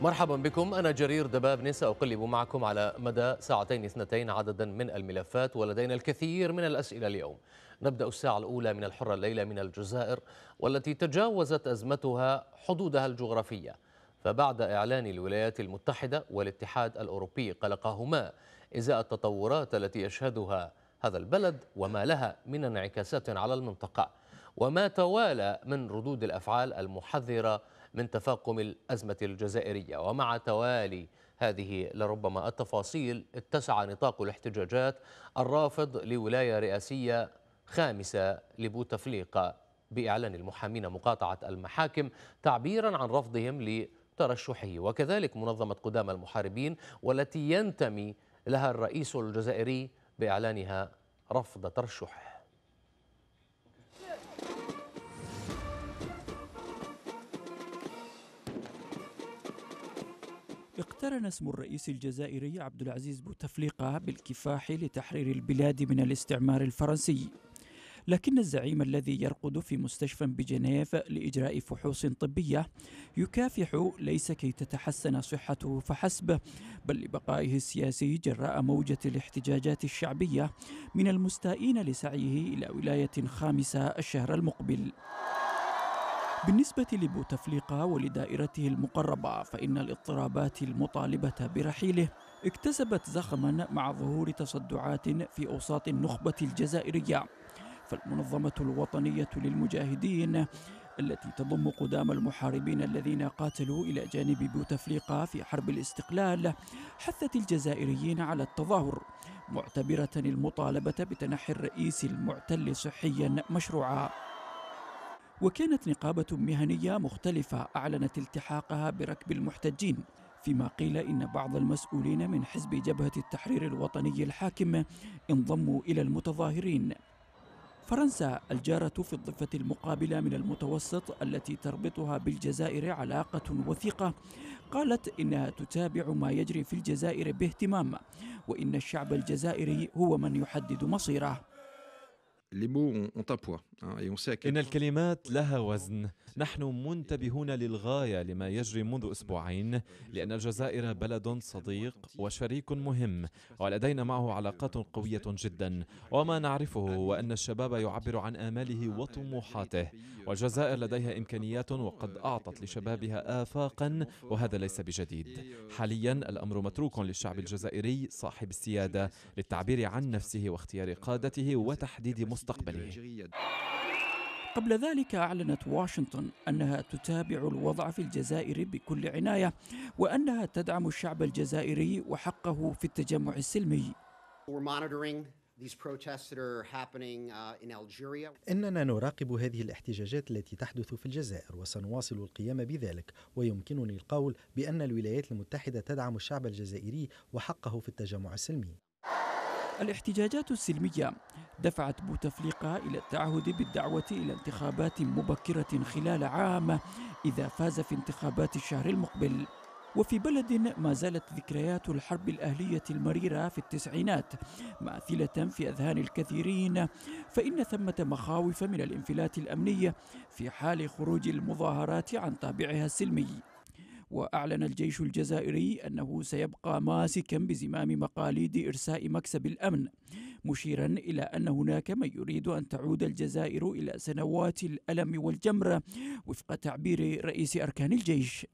مرحبا بكم أنا جرير دبابني أقلب معكم على مدى ساعتين اثنتين عددا من الملفات ولدينا الكثير من الأسئلة اليوم نبدأ الساعة الأولى من الحرة الليلة من الجزائر والتي تجاوزت أزمتها حدودها الجغرافية فبعد إعلان الولايات المتحدة والاتحاد الأوروبي قلقهما إزاء التطورات التي يشهدها هذا البلد وما لها من انعكاسات على المنطقة وما توالى من ردود الأفعال المحذرة من تفاقم الأزمة الجزائرية ومع توالي هذه لربما التفاصيل اتسع نطاق الاحتجاجات الرافض لولاية رئاسية خامسة لبوتفليقة بإعلان المحامين مقاطعة المحاكم تعبيرا عن رفضهم لترشحه وكذلك منظمة قدام المحاربين والتي ينتمي لها الرئيس الجزائري بإعلانها رفض ترشحه اقترن اسم الرئيس الجزائري عبد العزيز بوتفليقة بالكفاح لتحرير البلاد من الاستعمار الفرنسي لكن الزعيم الذي يرقد في مستشفى بجنيف لإجراء فحوص طبية يكافح ليس كي تتحسن صحته فحسب بل لبقائه السياسي جراء موجة الاحتجاجات الشعبية من المستائين لسعيه إلى ولاية خامسة الشهر المقبل بالنسبة لبوتفليقة ولدائرته المقربة فإن الاضطرابات المطالبة برحيله اكتسبت زخما مع ظهور تصدعات في أوساط النخبة الجزائرية فالمنظمة الوطنية للمجاهدين التي تضم قدام المحاربين الذين قاتلوا إلى جانب بوتفليقة في حرب الاستقلال حثت الجزائريين على التظاهر معتبرة المطالبة بتنحي الرئيس المعتل صحيا مشروعا وكانت نقابة مهنية مختلفة أعلنت التحاقها بركب المحتجين فيما قيل إن بعض المسؤولين من حزب جبهة التحرير الوطني الحاكم انضموا إلى المتظاهرين فرنسا الجارة في الضفة المقابلة من المتوسط التي تربطها بالجزائر علاقة وثيقة قالت إنها تتابع ما يجري في الجزائر باهتمام وإن الشعب الجزائري هو من يحدد مصيره les mots ont, ont un poids hein, et on sait à quel إن الكلمات لها وزن نحن منتبهون للغاية لما يجري منذ أسبوعين لأن الجزائر بلد صديق وشريك مهم ولدينا معه علاقات قوية جدا وما نعرفه هو أن الشباب يعبر عن آماله وطموحاته والجزائر لديها إمكانيات وقد أعطت لشبابها آفاقا وهذا ليس بجديد حاليا الأمر متروك للشعب الجزائري صاحب السيادة للتعبير عن نفسه واختيار قادته وتحديد مصر مستقبله قبل ذلك أعلنت واشنطن أنها تتابع الوضع في الجزائر بكل عناية وأنها تدعم الشعب الجزائري وحقه في التجمع السلمي uh, إننا نراقب هذه الاحتجاجات التي تحدث في الجزائر وسنواصل القيام بذلك ويمكنني القول بأن الولايات المتحدة تدعم الشعب الجزائري وحقه في التجمع السلمي الاحتجاجات السلمية دفعت بوتفليقة إلى التعهد بالدعوة إلى انتخابات مبكرة خلال عام إذا فاز في انتخابات الشهر المقبل وفي بلد ما زالت ذكريات الحرب الأهلية المريرة في التسعينات ماثلة في أذهان الكثيرين فإن ثمة مخاوف من الانفلات الأمني في حال خروج المظاهرات عن طابعها السلمي وأعلن الجيش الجزائري أنه سيبقى ماسكا بزمام مقاليد إرساء مكسب الأمن مشيرا إلى أن هناك من يريد أن تعود الجزائر إلى سنوات الألم والجمرة وفق تعبير رئيس أركان الجيش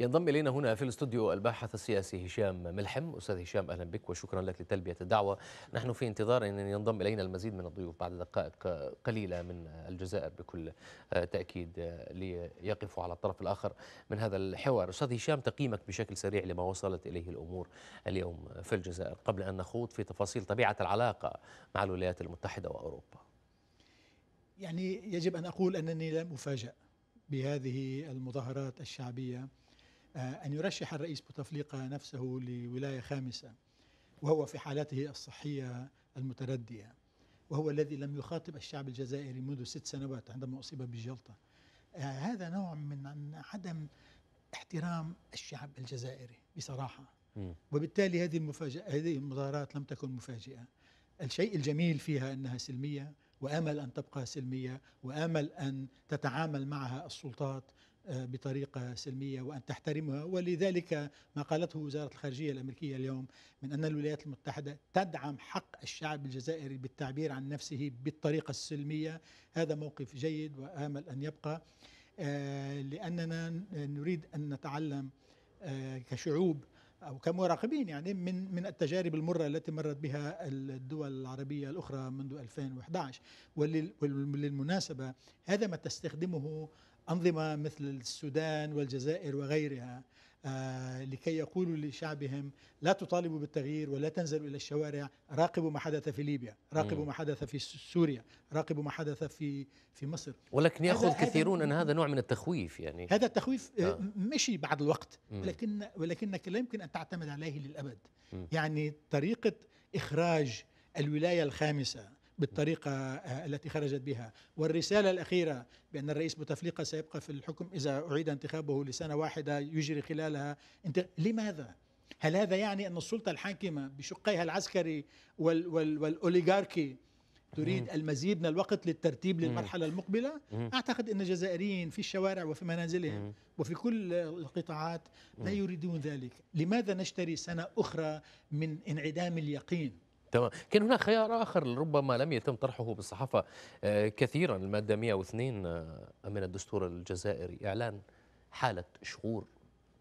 ينضم إلينا هنا في الاستوديو الباحث السياسي هشام ملحم أستاذ هشام أهلا بك وشكرا لك لتلبية الدعوة نحن في انتظار أن ينضم إلينا المزيد من الضيوف بعد دقائق قليلة من الجزائر بكل تأكيد ليقفوا على الطرف الآخر من هذا الحوار أستاذ هشام تقييمك بشكل سريع لما وصلت إليه الأمور اليوم في الجزائر قبل أن نخوض في تفاصيل طبيعة العلاقة مع الولايات المتحدة وأوروبا يعني يجب أن أقول أنني لم أفاجأ بهذه المظاهرات الشعبية آه، أن يرشح الرئيس بوتفليقة نفسه لولاية خامسة وهو في حالته الصحية المتردية وهو الذي لم يخاطب الشعب الجزائري منذ ست سنوات عندما أصيب بالجلطة آه، هذا نوع من عدم احترام الشعب الجزائري بصراحة وبالتالي هذه المفاجأة هذه المظاهرات لم تكن مفاجئة الشيء الجميل فيها أنها سلمية وامل ان تبقى سلميه وامل ان تتعامل معها السلطات آه، بطريقة سلمية وأن تحترمها ولذلك ما قالته وزارة الخارجية الأمريكية اليوم من أن الولايات المتحدة تدعم حق الشعب الجزائري بالتعبير عن نفسه بالطريقة السلمية هذا موقف جيد وآمل أن يبقى آه، لأننا نريد أن نتعلم آه، كشعوب او كمراقبين يعني من من التجارب المره التي مرت بها الدول العربيه الاخرى منذ 2011 وللمناسبه هذا ما تستخدمه أنظمة مثل السودان والجزائر وغيرها آه، لكي يقولوا لشعبهم لا تطالبوا بالتغيير ولا تنزلوا إلى الشوارع راقبوا ما حدث في ليبيا راقبوا ما حدث في سوريا راقبوا ما حدث في في مصر ولكن يأخذ كثيرون أن هذا نوع من التخويف يعني هذا التخويف آه. آه. مشي بعد الوقت ولكن ولكنك لا يمكن أن تعتمد عليه للأبد يعني طريقة إخراج الولاية الخامسة بالطريقة آه، التي خرجت بها والرسالة الأخيرة بأن الرئيس بوتفليقة سيبقى في الحكم إذا أعيد انتخابه لسنة واحدة يجري خلالها انت... لماذا؟ هل هذا يعني أن السلطة الحاكمة بشقيها العسكري وال... وال... والأوليغاركي تريد المزيد من الوقت للترتيب للمرحلة المقبلة أعتقد أن الجزائريين في الشوارع وفي منازلهم وفي كل القطاعات لا يريدون ذلك لماذا نشتري سنة أخرى من انعدام اليقين تمام كان هناك خيار آخر ربما لم يتم طرحه بالصحافة آه، كثيرا المادة 102 من آه، الدستور الجزائري إعلان حالة شغور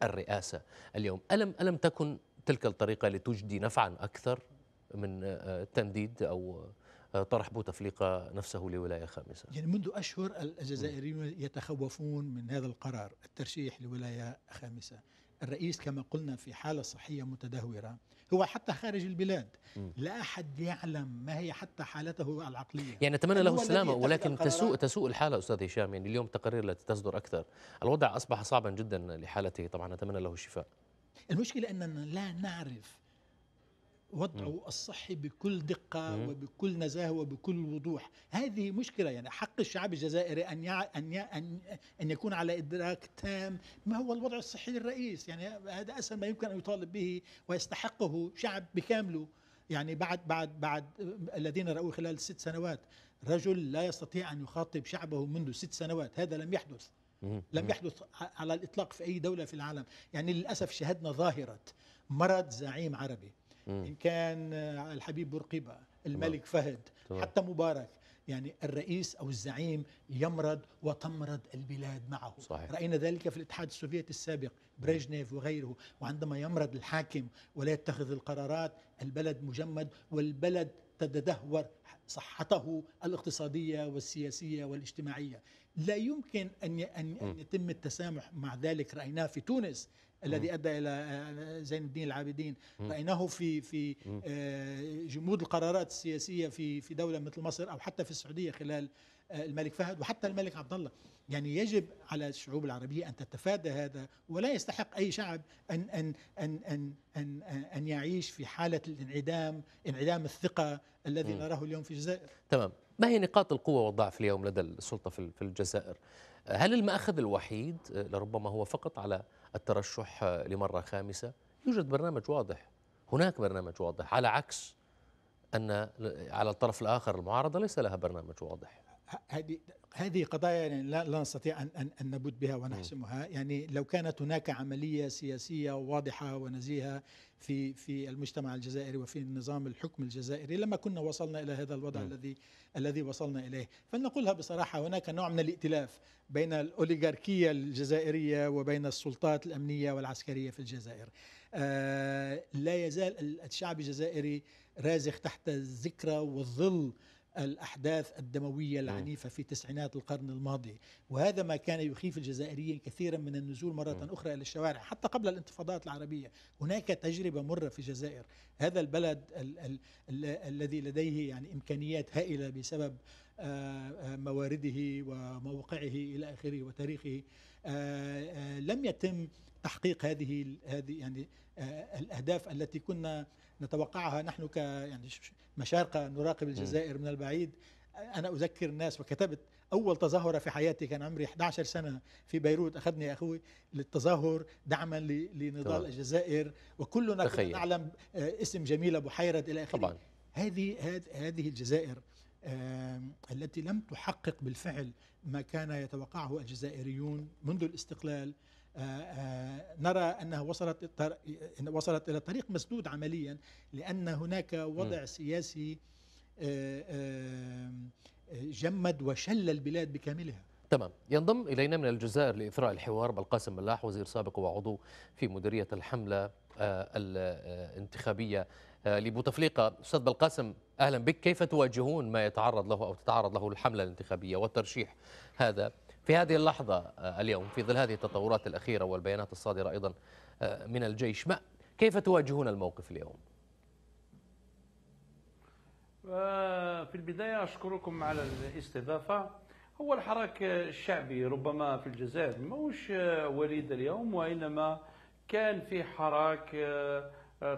الرئاسة اليوم ألم, ألم تكن تلك الطريقة لتجدي نفعا أكثر من آه، تنديد أو طرح بوتفليقة نفسه لولاية خامسة يعني منذ أشهر الجزائريون يتخوفون من هذا القرار الترشيح لولاية خامسة الرئيس كما قلنا في حالة صحية متدهورة هو حتى خارج البلاد لا أحد يعلم ما هي حتى حالته العقلية يعني نتمنى له السلامة ولكن تسوء تسوء الحالة أستاذ هشام يعني اليوم التقارير التي تصدر أكثر الوضع أصبح صعبا جدا لحالته طبعا نتمنى له الشفاء المشكلة أننا لا نعرف وضعه الصحي بكل دقة وبكل نزاهة وبكل وضوح هذه مشكلة يعني حق الشعب الجزائري أن, يع... أن, ي... أن, أن يكون على إدراك تام ما هو الوضع الصحي للرئيس يعني هذا أسهل ما يمكن أن يطالب به ويستحقه شعب بكامله يعني بعد بعد بعد الذين رأوه خلال ست سنوات رجل لا يستطيع أن يخاطب شعبه منذ ست سنوات هذا لم يحدث لم يحدث على الإطلاق في أي دولة في العالم يعني للأسف شهدنا ظاهرة مرض زعيم عربي إن كان الحبيب بورقيبة الملك نعم. فهد حتى مبارك يعني الرئيس أو الزعيم يمرض وتمرض البلاد معه صحيح. رأينا ذلك في الاتحاد السوفيتي السابق بريجنيف وغيره وعندما يمرض الحاكم ولا يتخذ القرارات البلد مجمد والبلد تتدهور صحته الاقتصادية والسياسية والاجتماعية لا يمكن أن أن يتم التسامح مع ذلك رأيناه في تونس الذي ادى الى آه، زين الدين العابدين رايناه في في آه، جمود القرارات السياسيه في في دوله مثل مصر او حتى في السعوديه خلال آه، الملك فهد وحتى الملك عبد الله يعني يجب على الشعوب العربيه ان تتفادى هذا ولا يستحق اي شعب ان ان ان ان ان, أن يعيش في حاله الانعدام انعدام الثقه الذي نراه اليوم في الجزائر تمام ما هي نقاط القوه والضعف اليوم لدى السلطه في الجزائر هل المأخذ الوحيد لربما هو فقط على الترشح لمرة خامسة يوجد برنامج واضح هناك برنامج واضح على عكس أن على الطرف الآخر المعارضة ليس لها برنامج واضح هذه هذه قضايا يعني لا, لا نستطيع أن, أن, نبت بها ونحسمها يعني لو كانت هناك عملية سياسية واضحة ونزيهة في في المجتمع الجزائري وفي نظام الحكم الجزائري لما كنا وصلنا الى هذا الوضع م. الذي الذي وصلنا اليه فلنقولها بصراحه هناك نوع من الائتلاف بين الاوليغاركيه الجزائريه وبين السلطات الامنيه والعسكريه في الجزائر آه لا يزال الشعب الجزائري رازخ تحت الذكرى والظل الأحداث الدموية العنيفة في تسعينات القرن الماضي وهذا ما كان يخيف الجزائريين كثيرا من النزول مرة أخرى إلى الشوارع حتى قبل الانتفاضات العربية هناك تجربة مرة في الجزائر هذا البلد ال ال ال الذي لديه يعني إمكانيات هائلة بسبب آه، آه، موارده وموقعه إلى آخره وتاريخه آه، لم يتم تحقيق هذه هذه يعني الاهداف التي كنا نتوقعها نحن ك يعني مشارقه نراقب الجزائر من البعيد انا اذكر الناس وكتبت اول تظاهره في حياتي كان عمري 11 سنه في بيروت اخذني اخوي للتظاهر دعما لنضال الجزائر وكلنا تخيل. كنا نعلم آه، اسم جميله بحيره الى اخره طبعا هذه هذه الجزائر التي لم تحقق بالفعل ما كان يتوقعه الجزائريون منذ الاستقلال آه، آه، نرى أنها وصلت وصلت إلى طريق مسدود عمليا لأن هناك وضع سياسي آه، جمد وشل البلاد بكاملها تمام ينضم إلينا من الجزائر لإثراء الحوار بالقاسم ملاح وزير سابق وعضو في مديرية الحملة الانتخابية لبوتفليقة أستاذ بالقاسم أهلا بك كيف تواجهون ما يتعرض له أو تتعرض له الحملة الانتخابية والترشيح هذا في هذه اللحظة آه، اليوم في ظل هذه التطورات الأخيرة والبيانات الصادرة أيضا آه، من الجيش ما كيف تواجهون الموقف اليوم؟ آه، في البداية أشكركم على الاستضافة هو الحراك الشعبي ربما في الجزائر ماهوش وليد اليوم وإنما كان في حراك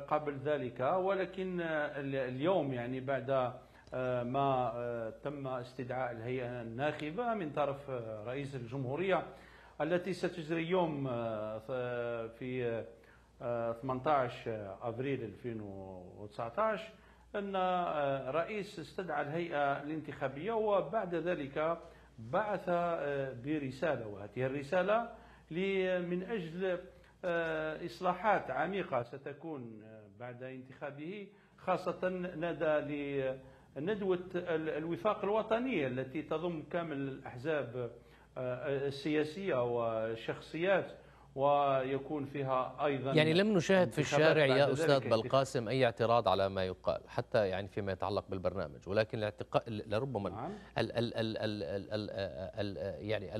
قبل ذلك ولكن اليوم يعني بعد آه، ما آه، تم استدعاء الهيئة الناخبة من طرف آه، رئيس الجمهورية التي ستجري يوم في 18 أبريل 2019 أن رئيس استدعى الهيئة الانتخابية وبعد ذلك بعث برسالة وهذه الرسالة من أجل إصلاحات عميقة ستكون بعد انتخابه خاصة ندى ندوة الوفاق الوطنية التي تضم كامل الأحزاب السياسية والشخصيات ويكون فيها أيضا يعني لم نشاهد في الشارع يا أستاذ بلقاسم أي اعتراض على ما يقال حتى يعني فيما يتعلق بالبرنامج ولكن لربما يعني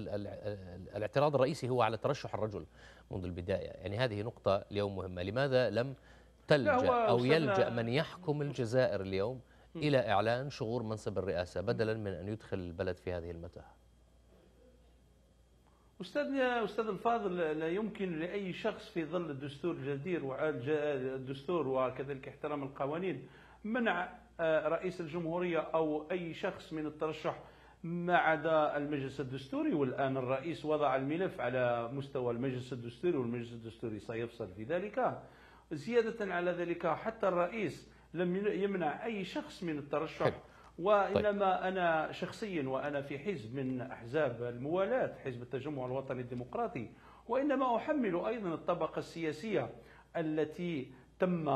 الاعتراض الرئيسي هو على ترشح الرجل منذ البداية يعني هذه نقطة اليوم مهمة لماذا لم تلجأ أو يلجأ من يحكم الجزائر اليوم إلى إعلان شغور منصب الرئاسة بدلا من أن يدخل البلد في هذه المتاهة أستاذنا أستاذ الفاضل لا يمكن لأي شخص في ظل الدستور الجدير الدستور وكذلك احترام القوانين منع آه، رئيس الجمهورية أو أي شخص من الترشح ما عدا المجلس الدستوري والآن الرئيس وضع الملف على مستوى المجلس الدستوري والمجلس الدستوري سيفصل في ذلك زيادة على ذلك حتى الرئيس لم يمنع أي شخص من الترشح حل. طيب. وإنما طيب. أنا شخصيا وأنا في حزب من أحزاب الموالاة حزب التجمع الوطني الديمقراطي وإنما أحمل أيضا الطبقة السياسية التي تم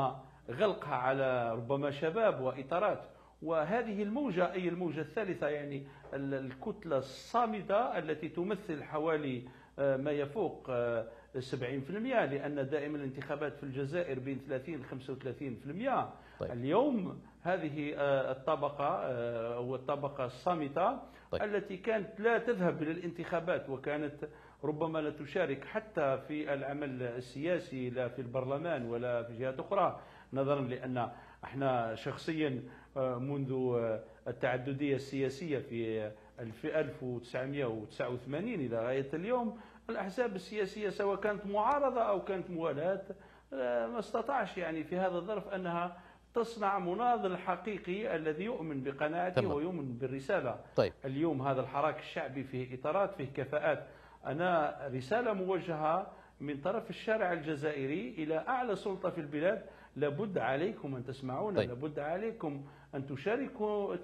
غلقها على ربما شباب وإطارات وهذه الموجة أي الموجة الثالثة يعني الكتلة الصامدة التي تمثل حوالي آه، ما يفوق 70% آه، لأن دائما الانتخابات في الجزائر بين 30 35% طيب. اليوم هذه آه، الطبقة آه، أو الطبقة الصامتة طيب. التي كانت لا تذهب إلى الانتخابات وكانت ربما لا تشارك حتى في العمل السياسي لا في البرلمان ولا في جهات أخرى نظرا لأن احنا شخصيا آه، منذ التعددية السياسية في 1989 إلى غاية اليوم الأحزاب السياسية سواء كانت معارضة أو كانت موالاة ما استطاعش يعني في هذا الظرف أنها تصنع مناضل حقيقي الذي يؤمن بقناعته تمام. ويؤمن بالرسالة طيب. اليوم هذا الحراك الشعبي فيه إطارات فيه كفاءات أنا رسالة موجهة من طرف الشارع الجزائري إلى أعلى سلطة في البلاد لابد عليكم أن تسمعونا طيب. لابد عليكم أن تشاركوا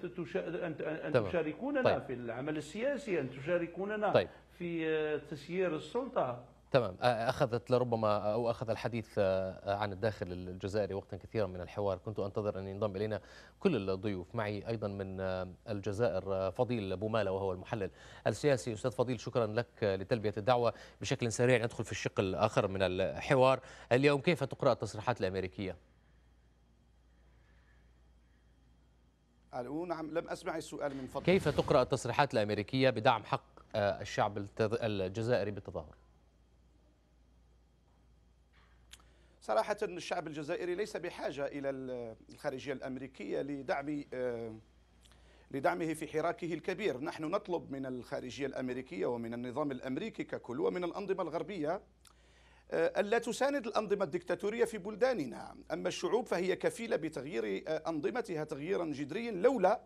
أن تشاركوننا طيب. في العمل السياسي أن تشاركوننا طيب. في تسيير السلطة تمام أخذت لربما أو أخذ الحديث آه، آه، عن الداخل الجزائري وقتا كثيرا من الحوار كنت أنتظر أن ينضم إلينا كل الضيوف معي أيضا من آه، الجزائر فضيل بومالة وهو المحلل السياسي أستاذ فضيل شكرا لك لتلبية الدعوة بشكل سريع ندخل في الشق الآخر من الحوار اليوم كيف تقرأ التصريحات الأمريكية؟ نعم لم أسمع السؤال من فضلك كيف تقرأ التصريحات الأمريكية بدعم حق الشعب الجزائري بالتظاهر؟ صراحة الشعب الجزائري ليس بحاجة إلى الخارجية الأمريكية لدعم آه، لدعمه في حراكه الكبير نحن نطلب من الخارجية الأمريكية ومن النظام الأمريكي ككل ومن الأنظمة الغربية آه، ألا تساند الأنظمة الدكتاتورية في بلداننا أما الشعوب فهي كفيلة بتغيير آه، أنظمتها تغييرا جذريا لولا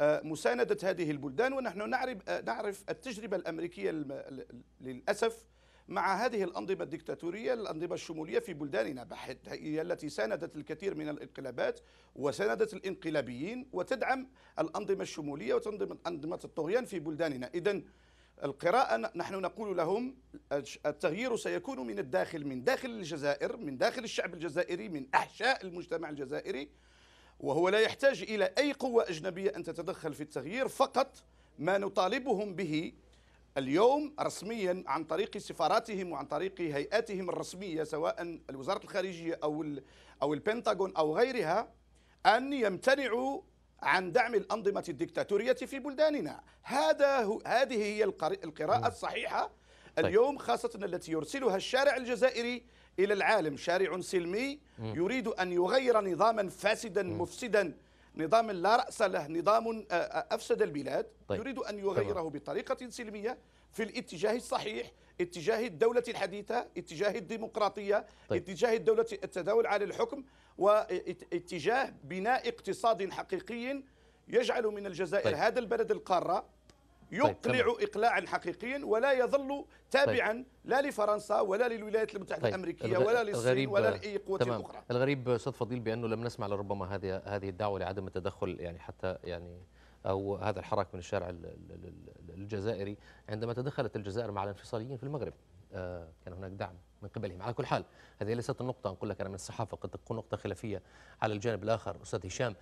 مساندة هذه البلدان ونحن نعرف نعرف التجربة الأمريكية للأسف مع هذه الأنظمة الدكتاتورية الأنظمة الشمولية في بلداننا هي التي ساندت الكثير من الانقلابات وساندت الانقلابيين وتدعم الأنظمة الشمولية وتنظم أنظمة الطغيان في بلداننا إذا القراءة نحن نقول لهم التغيير سيكون من الداخل من داخل الجزائر من داخل الشعب الجزائري من أحشاء المجتمع الجزائري وهو لا يحتاج إلى أي قوة أجنبية أن تتدخل في التغيير فقط ما نطالبهم به اليوم رسميا عن طريق سفاراتهم وعن طريق هيئاتهم الرسميه سواء وزاره الخارجيه او او البنتاغون او غيرها ان يمتنعوا عن دعم الانظمه الدكتاتوريه في بلداننا هذا هو هذه هي القراءه الصحيحه طيب. اليوم خاصه التي يرسلها الشارع الجزائري الى العالم شارع سلمي يريد ان يغير نظاما فاسدا مفسدا نظام لا رأس له نظام آه، آه، أفسد البلاد طيب. يريد أن يغيره طبعا. بطريقة سلمية في الاتجاه الصحيح اتجاه الدولة الحديثة اتجاه الديمقراطية طيب. اتجاه الدولة التداول على الحكم واتجاه بناء اقتصاد حقيقي يجعل من الجزائر طيب. هذا البلد القارة يقلع طيب. اقلاعا حقيقيا ولا يظل تابعا طيب. لا لفرنسا ولا للولايات المتحده طيب. الامريكيه ولا للصين ولا لاي قوه تمام. اخرى الغريب استاذ فضيل بانه لم نسمع لربما هذه هذه الدعوه لعدم التدخل يعني حتى يعني او هذا الحراك من الشارع الجزائري عندما تدخلت الجزائر مع الانفصاليين في المغرب آه، كان هناك دعم من قبلهم على كل حال هذه ليست النقطه نقول لك انا من الصحافه قد تكون نقطه خلافيه على الجانب الاخر استاذ هشام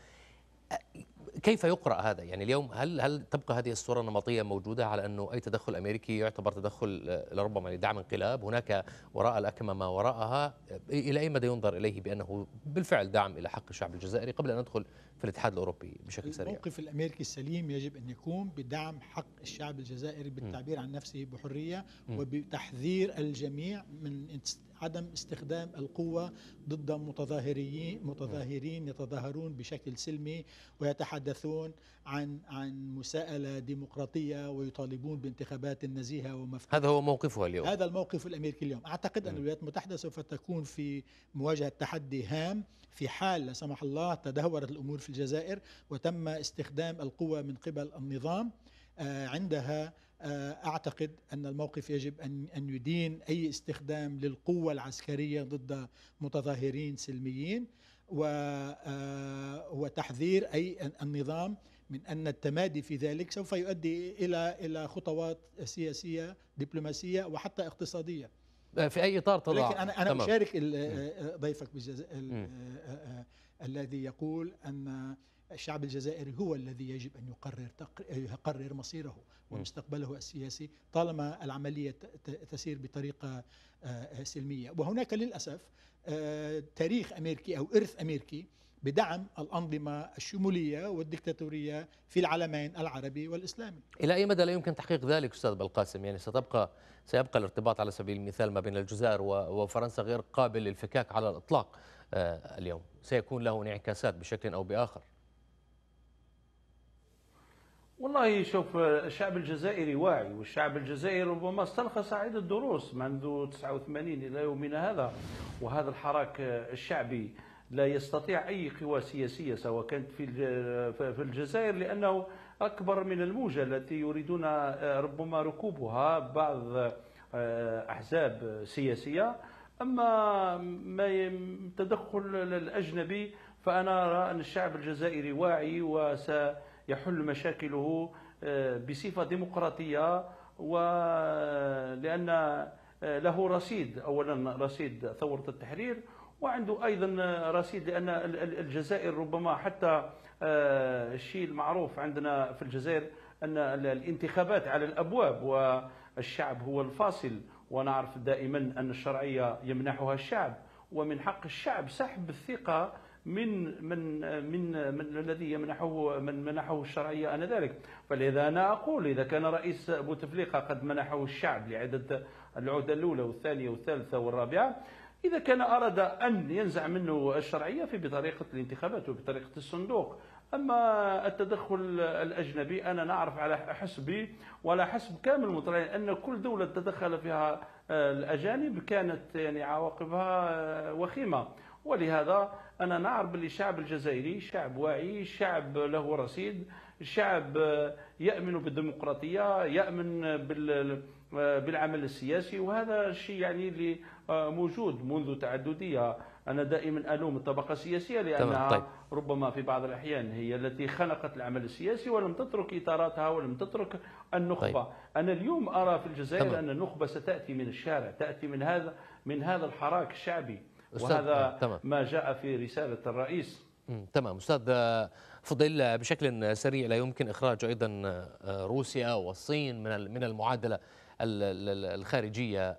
كيف يقرأ هذا؟ يعني اليوم هل هل تبقى هذه الصورة النمطية موجودة على أنه أي تدخل أمريكي يعتبر تدخل لربما لدعم انقلاب، هناك وراء الأكمة ما وراءها، إلى أي مدى ينظر إليه بأنه بالفعل دعم إلى حق الشعب الجزائري قبل أن ندخل في الاتحاد الأوروبي بشكل سريع؟ الموقف الأمريكي السليم يجب أن يكون بدعم حق الشعب الجزائري بالتعبير عن نفسه بحرية وبتحذير الجميع من عدم استخدام القوة ضد متظاهرين متظاهرين يتظاهرون بشكل سلمي ويتحدثون عن عن مساءلة ديمقراطية ويطالبون بانتخابات نزيهة ومفتوحة هذا هو موقفها اليوم هذا الموقف الأمريكي اليوم أعتقد أن نعم. الولايات المتحدة سوف تكون في مواجهة تحدي هام في حال لا سمح الله تدهورت الأمور في الجزائر وتم استخدام القوة من قبل النظام آه، عندها آه، أعتقد أن الموقف يجب أن أن يدين أي استخدام للقوة العسكرية ضد متظاهرين سلميين آه، وتحذير أي النظام من أن التمادي في ذلك سوف يؤدي إلى إلى خطوات سياسية دبلوماسية وحتى اقتصادية آه، في أي إطار تضع لكن أنا أنا أشارك ضيفك الذي يقول أن الشعب الجزائري هو الذي يجب أن يقرر, يقرر مصيره ومستقبله السياسي طالما العملية تسير بطريقة آه، سلمية وهناك للأسف آه، تاريخ أمريكي أو إرث أمريكي بدعم الأنظمة الشمولية والدكتاتورية في العالمين العربي والإسلامي إلى أي مدى لا يمكن تحقيق ذلك أستاذ بالقاسم يعني ستبقى سيبقى الارتباط على سبيل المثال ما بين الجزائر وفرنسا غير قابل للفكاك على الإطلاق آه، اليوم سيكون له انعكاسات بشكل أو بآخر والله شوف الشعب الجزائري واعي والشعب الجزائري ربما استلخص عدة دروس منذ 89 إلى يومنا هذا وهذا الحراك الشعبي لا يستطيع أي قوى سياسية سواء كانت في في الجزائر لأنه أكبر من الموجة التي يريدون ربما ركوبها بعض أحزاب سياسية أما ما تدخل الأجنبي فأنا أرى أن الشعب الجزائري واعي وس يحل مشاكله آه، بصفه ديمقراطيه ولان آه، له رصيد اولا رصيد ثوره التحرير وعنده ايضا رصيد لان الجزائر ربما حتى آه، الشيء المعروف عندنا في الجزائر ان الانتخابات على الابواب والشعب هو الفاصل ونعرف دائما ان الشرعيه يمنحها الشعب ومن حق الشعب سحب الثقه من من من, من الذي يمنحه من منحه الشرعيه انذاك فلذا انا اقول اذا كان رئيس بوتفليقه قد منحه الشعب لعدد العهده الاولى والثانيه والثالثه والرابعه إذا كان أراد أن ينزع منه الشرعية في بطريقة الانتخابات وبطريقة الصندوق أما التدخل الأجنبي أنا نعرف على حسبي وعلى حسب كامل المطلعين أن كل دولة تدخل فيها آه، الأجانب كانت يعني عواقبها آه، وخيمة ولهذا انا نعرف باللي الشعب الجزائري شعب واعي شعب له رصيد شعب يامن بالديمقراطيه يامن بالعمل السياسي وهذا الشيء يعني اللي آه، موجود منذ تعدديه انا دائما الوم الطبقه السياسيه لانها طيب. ربما في بعض الاحيان هي التي خلقت العمل السياسي ولم تترك اطاراتها ولم تترك النخبه طيب. انا اليوم ارى في الجزائر طبعا. ان النخبه ستاتي من الشارع تاتي من هذا من هذا الحراك الشعبي وهذا آه، تمام. ما جاء في رسالة الرئيس تمام أستاذ آه، فضيل آه، بشكل سريع لا يمكن إخراج أيضا روسيا والصين من المعادلة الخارجية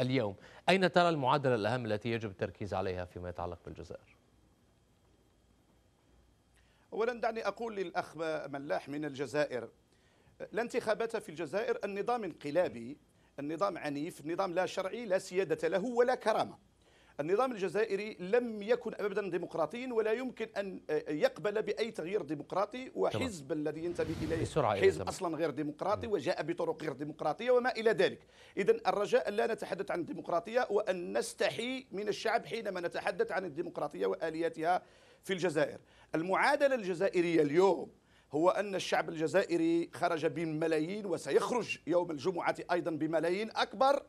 اليوم أين ترى المعادلة الأهم التي يجب التركيز عليها فيما يتعلق بالجزائر؟ اولا دعني اقول للاخ ملاح من الجزائر لا انتخابات في الجزائر النظام انقلابي النظام عنيف النظام لا شرعي لا سياده له ولا كرامه النظام الجزائري لم يكن ابدا ديمقراطيا ولا يمكن ان آه، يقبل باي تغيير ديمقراطي وحزب طبعا. الذي ينتمي اليه حزب طبعا. اصلا غير ديمقراطي وجاء بطرق غير ديمقراطيه وما الى ذلك اذا الرجاء لا نتحدث عن الديمقراطيه وان نستحي من الشعب حينما نتحدث عن الديمقراطيه والياتها في الجزائر المعادله الجزائريه اليوم هو أن الشعب الجزائري خرج بملايين وسيخرج يوم الجمعة أيضا بملايين أكبر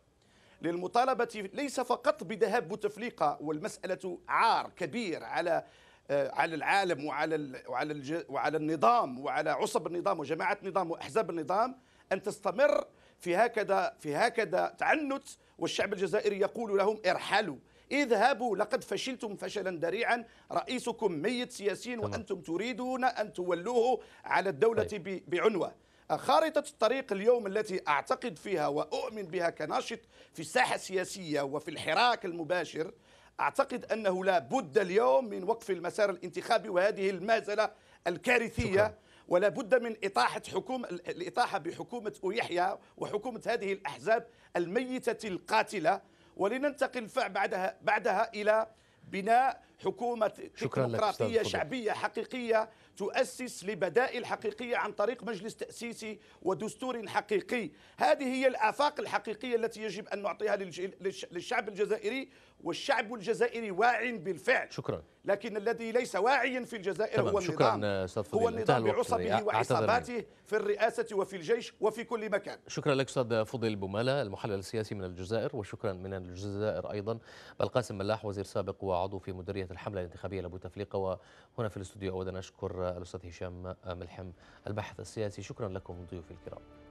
للمطالبة ليس فقط بذهاب بوتفليقة والمسألة عار كبير على آه، على العالم وعلى وعلى وعلى النظام وعلى عصب النظام وجماعة النظام وأحزاب النظام أن تستمر في هكذا في هكذا تعنت والشعب الجزائري يقول لهم ارحلوا اذهبوا لقد فشلتم فشلا ذريعا رئيسكم ميت سياسيا وانتم تريدون ان تولوه على الدوله طيب. بعنوه خارطة الطريق اليوم التي أعتقد فيها وأؤمن بها كناشط في الساحة السياسية وفي الحراك المباشر أعتقد أنه لا بد اليوم من وقف المسار الانتخابي وهذه المازلة الكارثية شكرا. ولا بد من إطاحة حكومة الإطاحة بحكومة أويحيا وحكومة هذه الأحزاب الميتة القاتلة ولننتقل بعدها بعدها إلى بناء حكومة ديمقراطية شعبية حقيقية تؤسس لبدائل حقيقية عن طريق مجلس تأسيسي ودستور حقيقي هذه هي الآفاق الحقيقية التي يجب أن نعطيها للشعب الجزائري والشعب الجزائري واع بالفعل شكرا لكن الذي ليس واعيا في الجزائر هو هو النظام شكرا هو النظام بعصبه وعصاباته في الرئاسة وفي الجيش وفي كل مكان شكرا لك أستاذ فضيل بومالة المحلل السياسي من الجزائر وشكرا من الجزائر أيضا بلقاسم ملاح وزير سابق وعضو في مديرية الحملة الانتخابية لبوتفليقة وهنا في الاستوديو أود أن أشكر الأستاذ هشام ملحم الباحث السياسي شكرا لكم ضيوفي الكرام